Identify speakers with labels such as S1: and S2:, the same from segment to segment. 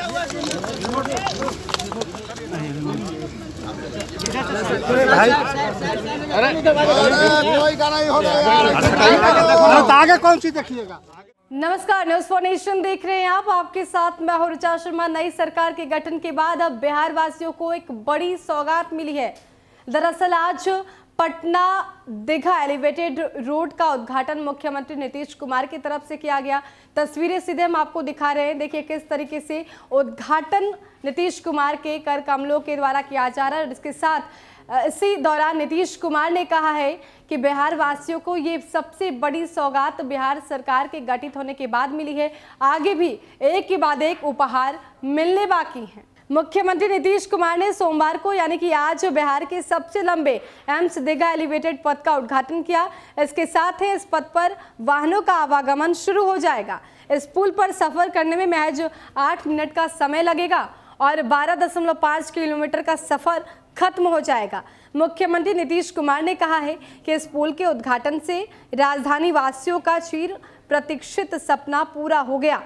S1: आगे कौन सी देखिएगा नमस्कार न्यूज फॉर नेशन देख रहे हैं आप आपके साथ मैं हूं ऋचा शर्मा नई सरकार के गठन के बाद अब बिहार वासियों को एक बड़ी सौगात मिली है दरअसल आज पटना दीघा एलिवेटेड रोड का उद्घाटन मुख्यमंत्री नीतीश कुमार की तरफ से किया गया तस्वीरें सीधे हम आपको दिखा रहे हैं देखिए किस तरीके से उद्घाटन नीतीश कुमार के कर कमलों के द्वारा किया जा रहा है और इसके साथ इसी दौरान नीतीश कुमार ने कहा है कि बिहार वासियों को ये सबसे बड़ी सौगात बिहार सरकार के गठित होने के बाद मिली है आगे भी एक के बाद एक उपहार मिलने बाकी हैं मुख्यमंत्री नीतीश कुमार ने सोमवार को यानी कि आज बिहार के सबसे लंबे एम्स दिघा एलिवेटेड पथ का उद्घाटन किया इसके साथ ही इस पथ पर वाहनों का आवागमन शुरू हो जाएगा इस पुल पर सफर करने में महज आठ मिनट का समय लगेगा और 12.5 किलोमीटर का सफर खत्म हो जाएगा मुख्यमंत्री नीतीश कुमार ने कहा है कि इस पुल के उद्घाटन से राजधानी वासियों का चीर प्रतीक्षित सपना पूरा हो गया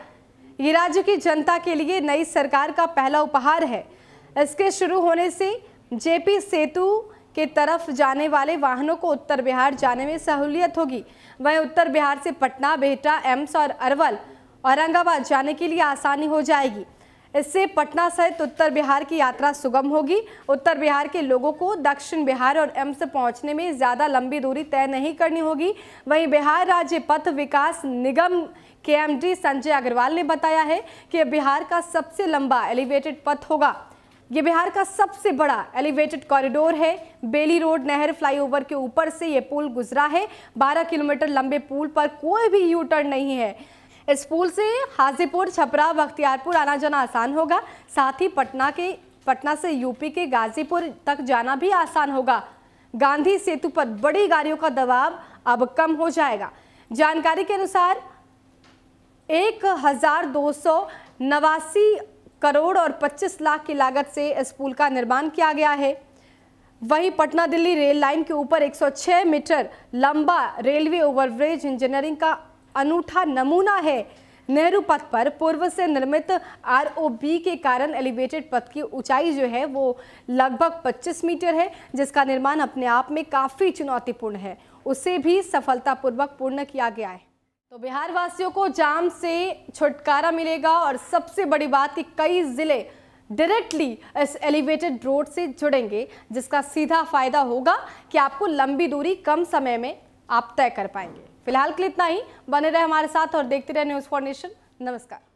S1: ये राज्य की जनता के लिए नई सरकार का पहला उपहार है इसके शुरू होने से जेपी सेतु के तरफ जाने वाले वाहनों को उत्तर बिहार जाने में सहूलियत होगी वहीं उत्तर बिहार से पटना बेहटा एम्स और अरवल औरंगाबाद जाने के लिए आसानी हो जाएगी इससे पटना सहित उत्तर बिहार की यात्रा सुगम होगी उत्तर बिहार के लोगों को दक्षिण बिहार और एम्स पहुंचने में ज़्यादा लंबी दूरी तय नहीं करनी होगी वहीं बिहार राज्य पथ विकास निगम के संजय अग्रवाल ने बताया है कि बिहार का सबसे लंबा एलिवेटेड पथ होगा ये बिहार का सबसे बड़ा एलिवेटेड कॉरिडोर है बेली रोड नहर फ्लाईओवर के ऊपर से ये पुल गुजरा है 12 किलोमीटर लंबे पुल पर कोई भी यू टर्न नहीं है इस पुल से हाजीपुर छपरा बख्तियारपुर आना जाना आसान होगा साथ ही पटना के पटना से यूपी के गाजीपुर तक जाना भी आसान होगा गांधी सेतु पर बड़ी गाड़ियों का दबाव अब कम हो जाएगा जानकारी के अनुसार एक हजार दो सौ नवासी करोड़ और 25 लाख की लागत से इस पुल का निर्माण किया गया है वहीं पटना दिल्ली रेल लाइन के ऊपर 106 मीटर लंबा रेलवे ओवरब्रिज इंजीनियरिंग का अनूठा नमूना है नेहरू पथ पर पूर्व से निर्मित आरओबी के कारण एलिवेटेड पथ की ऊंचाई जो है वो लगभग 25 मीटर है जिसका निर्माण अपने आप में काफ़ी चुनौतीपूर्ण है उसे भी सफलतापूर्वक पूर्ण किया गया है तो बिहार वासियों को जाम से छुटकारा मिलेगा और सबसे बड़ी बात कि कई ज़िले डायरेक्टली इस एलिवेटेड रोड से जुड़ेंगे जिसका सीधा फायदा होगा कि आपको लंबी दूरी कम समय में आप तय कर पाएंगे फिलहाल के लिए इतना ही बने रहे हमारे साथ और देखते रहे न्यूज़ फॉर नेशन नमस्कार